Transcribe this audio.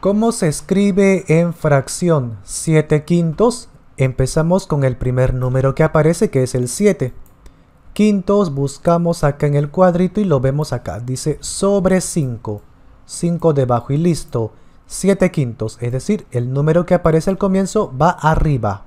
¿Cómo se escribe en fracción 7 quintos? Empezamos con el primer número que aparece que es el 7. Quintos buscamos acá en el cuadrito y lo vemos acá. Dice sobre 5. 5 debajo y listo. 7 quintos, es decir, el número que aparece al comienzo va arriba.